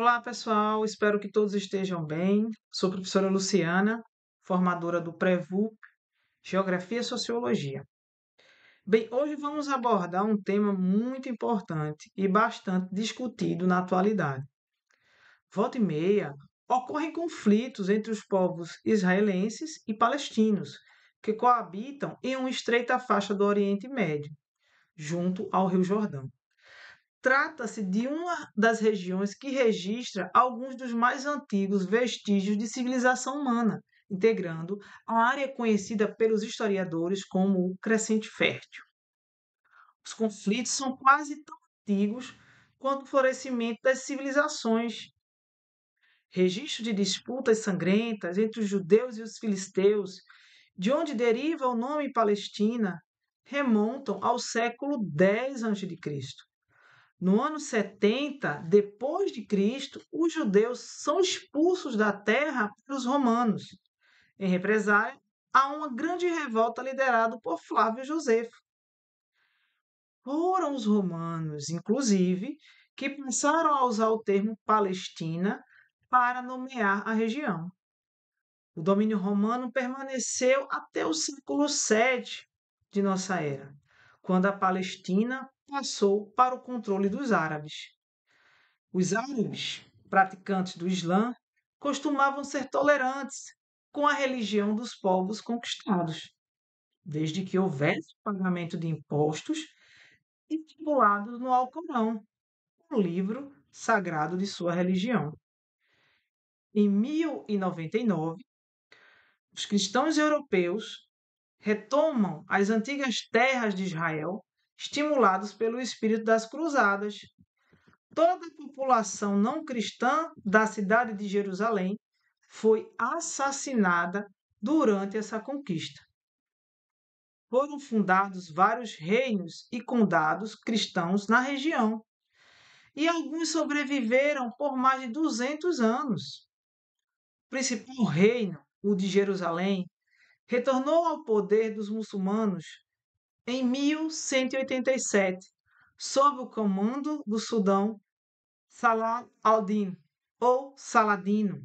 Olá, pessoal, espero que todos estejam bem. Sou a professora Luciana, formadora do PREVUP, Geografia e Sociologia. Bem, hoje vamos abordar um tema muito importante e bastante discutido na atualidade. Volta e meia, ocorrem conflitos entre os povos israelenses e palestinos, que coabitam em uma estreita faixa do Oriente Médio, junto ao Rio Jordão trata-se de uma das regiões que registra alguns dos mais antigos vestígios de civilização humana, integrando a área conhecida pelos historiadores como o Crescente Fértil. Os conflitos são quase tão antigos quanto o florescimento das civilizações. Registro de disputas sangrentas entre os judeus e os filisteus, de onde deriva o nome Palestina, remontam ao século X a.C. No ano 70 depois de Cristo, os judeus são expulsos da terra pelos romanos. Em represália, há uma grande revolta liderada por Flávio Josefo. Foram os romanos, inclusive, que pensaram a usar o termo Palestina para nomear a região. O domínio romano permaneceu até o século VII de nossa era, quando a Palestina passou para o controle dos árabes. Os árabes, praticantes do Islã, costumavam ser tolerantes com a religião dos povos conquistados, desde que houvesse pagamento de impostos estipulados no Alcorão, o um livro sagrado de sua religião. Em 1099, os cristãos europeus retomam as antigas terras de Israel estimulados pelo espírito das cruzadas. Toda a população não cristã da cidade de Jerusalém foi assassinada durante essa conquista. Foram fundados vários reinos e condados cristãos na região, e alguns sobreviveram por mais de 200 anos. O principal reino, o de Jerusalém, retornou ao poder dos muçulmanos em 1187, sob o comando do Sudão, Salah al-Din, ou Saladino.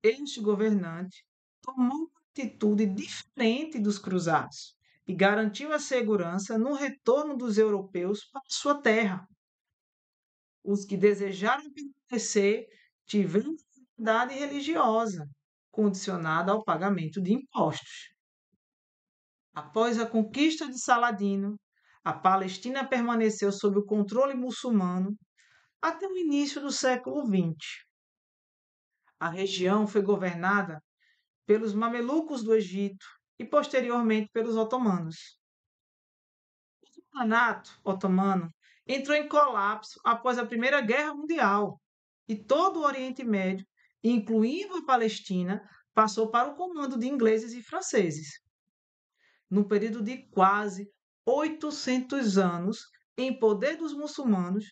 Este governante tomou uma atitude diferente dos cruzados e garantiu a segurança no retorno dos europeus para sua terra. Os que desejaram permanecer tiveram liberdade religiosa, condicionada ao pagamento de impostos. Após a conquista de Saladino, a Palestina permaneceu sob o controle muçulmano até o início do século XX. A região foi governada pelos mamelucos do Egito e posteriormente pelos otomanos. O sultanato otomano entrou em colapso após a Primeira Guerra Mundial e todo o Oriente Médio, incluindo a Palestina, passou para o comando de ingleses e franceses num período de quase 800 anos, em poder dos muçulmanos,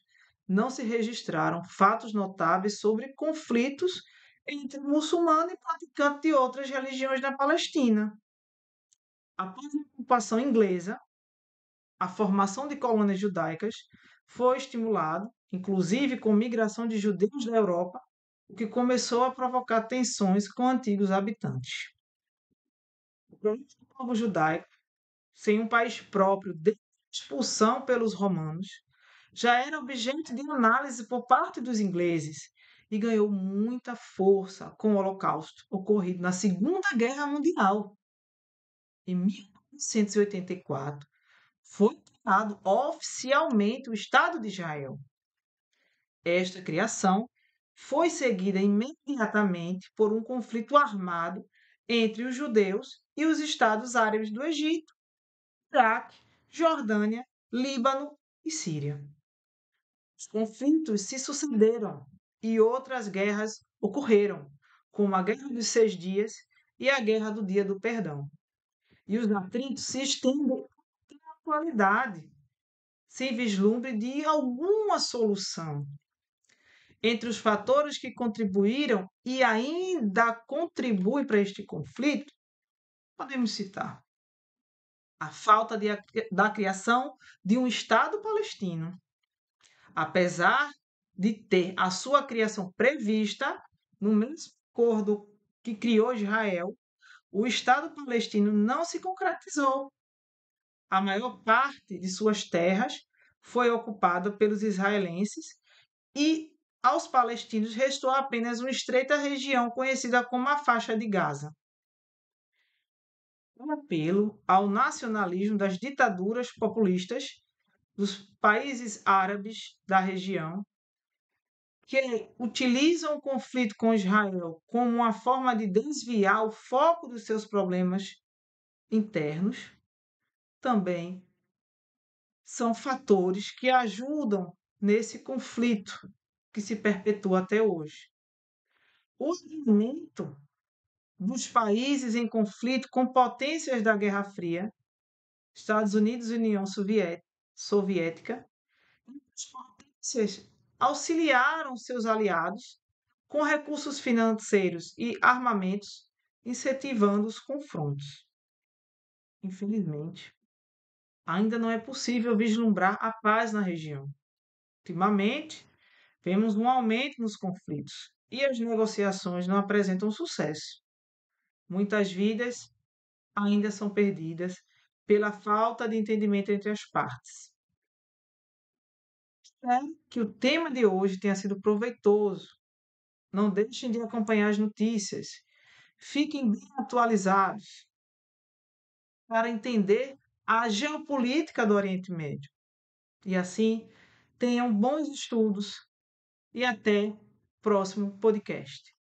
não se registraram fatos notáveis sobre conflitos entre muçulmanos e praticantes de outras religiões na Palestina. Após a ocupação inglesa, a formação de colônias judaicas foi estimulada, inclusive com migração de judeus da Europa, o que começou a provocar tensões com antigos habitantes. O problema do povo judaico sem um país próprio desde a expulsão pelos romanos, já era objeto de análise por parte dos ingleses e ganhou muita força com o Holocausto ocorrido na Segunda Guerra Mundial. Em 1984, foi criado oficialmente o Estado de Israel. Esta criação foi seguida imediatamente por um conflito armado entre os judeus e os estados árabes do Egito Iraque, Jordânia, Líbano e Síria. Os conflitos se sucederam e outras guerras ocorreram, como a Guerra dos Seis Dias e a Guerra do Dia do Perdão. E os atritos se estendem até a atualidade, sem vislumbre de alguma solução. Entre os fatores que contribuíram e ainda contribuem para este conflito, podemos citar a falta de, da criação de um Estado palestino. Apesar de ter a sua criação prevista no mesmo acordo que criou Israel, o Estado palestino não se concretizou. A maior parte de suas terras foi ocupada pelos israelenses e aos palestinos restou apenas uma estreita região conhecida como a faixa de Gaza um apelo ao nacionalismo das ditaduras populistas dos países árabes da região, que utilizam o conflito com Israel como uma forma de desviar o foco dos seus problemas internos, também são fatores que ajudam nesse conflito que se perpetua até hoje. O argumento dos países em conflito com potências da Guerra Fria, Estados Unidos e União Soviética, as potências auxiliaram seus aliados com recursos financeiros e armamentos, incentivando os confrontos. Infelizmente, ainda não é possível vislumbrar a paz na região. Ultimamente, vemos um aumento nos conflitos e as negociações não apresentam sucesso. Muitas vidas ainda são perdidas pela falta de entendimento entre as partes. Espero que o tema de hoje tenha sido proveitoso. Não deixem de acompanhar as notícias. Fiquem bem atualizados para entender a geopolítica do Oriente Médio. E assim, tenham bons estudos e até próximo podcast.